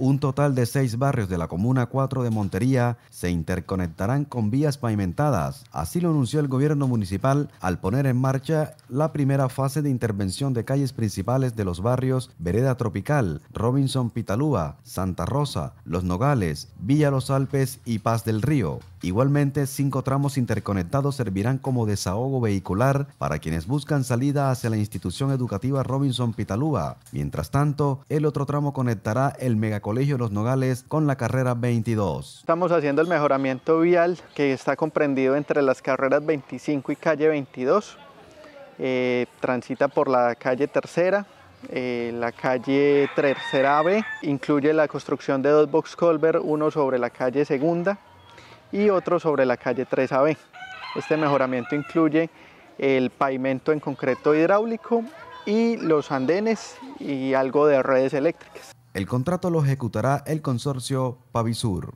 un total de seis barrios de la Comuna 4 de Montería se interconectarán con vías pavimentadas. Así lo anunció el gobierno municipal al poner en marcha la primera fase de intervención de calles principales de los barrios Vereda Tropical, Robinson Pitalúa, Santa Rosa, Los Nogales, Villa Los Alpes y Paz del Río. Igualmente, cinco tramos interconectados servirán como desahogo vehicular para quienes buscan salida hacia la institución educativa Robinson Pitalúa. Mientras tanto, el otro tramo conectará el mega. Colegio Los Nogales con la carrera 22. Estamos haciendo el mejoramiento vial que está comprendido entre las carreras 25 y calle 22. Eh, transita por la calle tercera, eh, la calle Tercera B incluye la construcción de dos box culvert, uno sobre la calle Segunda y otro sobre la calle 3AB. Este mejoramiento incluye el pavimento en concreto hidráulico y los andenes y algo de redes eléctricas. El contrato lo ejecutará el consorcio Pavisur.